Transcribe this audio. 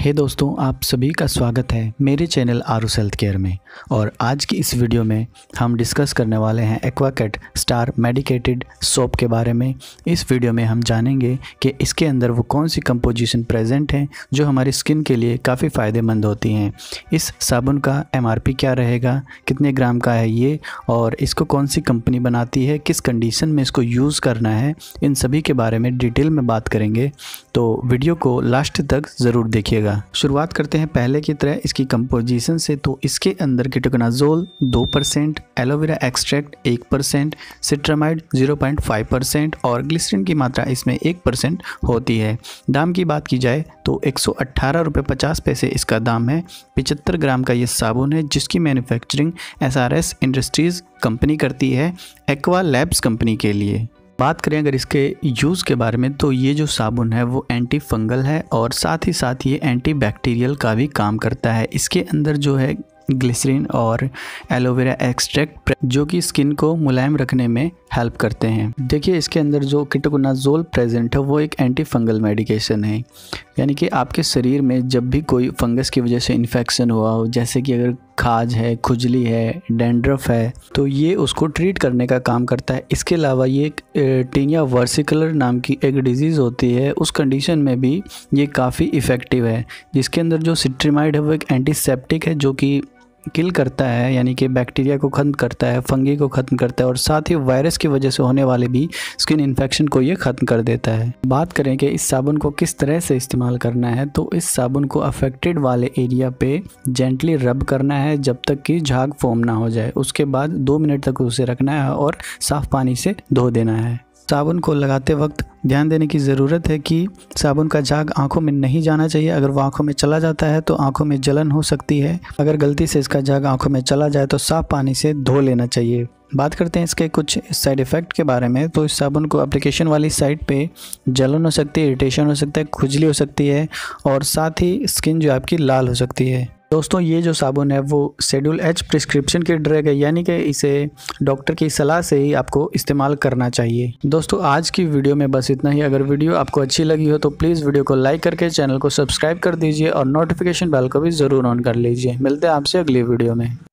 हे hey दोस्तों आप सभी का स्वागत है मेरे चैनल आरूस हेल्थ केयर में और आज की इस वीडियो में हम डिस्कस करने वाले हैं एक्वाकेट स्टार मेडिकेटेड सोप के बारे में इस वीडियो में हम जानेंगे कि इसके अंदर वो कौन सी कंपोजिशन प्रेजेंट हैं जो हमारी स्किन के लिए काफ़ी फ़ायदेमंद होती हैं इस साबुन का एम क्या रहेगा कितने ग्राम का है ये और इसको कौन सी कंपनी बनाती है किस कंडीशन में इसको यूज़ करना है इन सभी के बारे में डिटेल में बात करेंगे तो वीडियो को लास्ट तक ज़रूर देखिएगा मिलेगा शुरुआत करते हैं पहले की तरह इसकी कंपोजिशन से तो इसके अंदर कीटोकनाजोल दो परसेंट एलोवेरा एक्सट्रैक्ट एक percent cetrimide zero point five percent और ग्लिसरीन की मात्रा इसमें एक परसेंट होती है दाम की बात की जाए तो एक सौ अट्ठारह रुपये पचास पैसे इसका दाम है पिचहत्तर ग्राम का ये साबुन है जिसकी मैन्युफैक्चरिंग एस इंडस्ट्रीज़ कंपनी करती है एक्वा लैब्स कंपनी के लिए बात करें अगर इसके यूज़ के बारे में तो ये जो साबुन है वो एंटी फंगल है और साथ ही साथ ये एंटी बैक्टीरियल का भी काम करता है इसके अंदर जो है ग्लिसरीन और एलोवेरा एक्सट्रैक्ट जो कि स्किन को मुलायम रखने में हेल्प करते हैं देखिए इसके अंदर जो किटकोनाजोल प्रेजेंट है वो एक एंटी फंगल मेडिकेशन है यानी कि आपके शरीर में जब भी कोई फंगस की वजह से इन्फेक्शन हुआ हो जैसे कि अगर खाज है खुजली है डेंड्रफ है तो ये उसको ट्रीट करने का काम करता है इसके अलावा ये एक टीनिया वर्सिकुलर नाम की एक डिजीज़ होती है उस कंडीशन में भी ये काफ़ी इफ़ेक्टिव है जिसके अंदर जो सिट्रीमाइड है वो एक एंटीसेप्टिक है जो कि किल करता है यानी कि बैक्टीरिया को ख़त्म करता है फंगी को ख़त्म करता है और साथ ही वायरस की वजह से होने वाले भी स्किन इन्फेक्शन को ये ख़त्म कर देता है बात करें कि इस साबुन को किस तरह से इस्तेमाल करना है तो इस साबुन को अफेक्टेड वाले एरिया पे जेंटली रब करना है जब तक कि झाग फोम ना हो जाए उसके बाद दो मिनट तक उसे रखना है और साफ़ पानी से धो देना है साबुन को लगाते वक्त ध्यान देने की ज़रूरत है कि साबुन का झाग आंखों में नहीं जाना चाहिए अगर वह आंखों में चला जाता है तो आंखों में जलन हो सकती है अगर गलती से इसका झाग आंखों में चला जाए तो साफ पानी से धो लेना चाहिए बात करते हैं इसके कुछ साइड इफ़ेक्ट के बारे में तो इस साबुन को एप्लीकेशन वाली साइड पे जलन हो सकती है इरिटेशन हो सकता है खुजली हो सकती है और साथ ही स्किन जो आपकी लाल हो सकती है दोस्तों ये जो साबुन है वो शेड्यूल एच प्रिस्क्रिप्शन की ड्रग है यानी कि इसे डॉक्टर की सलाह से ही आपको इस्तेमाल करना चाहिए दोस्तों आज की वीडियो में बस इतना ही अगर वीडियो आपको अच्छी लगी हो तो प्लीज़ वीडियो को लाइक करके चैनल को सब्सक्राइब कर दीजिए और नोटिफिकेशन बेल को भी ज़रूर ऑन कर लीजिए मिलते हैं आपसे अगली वीडियो में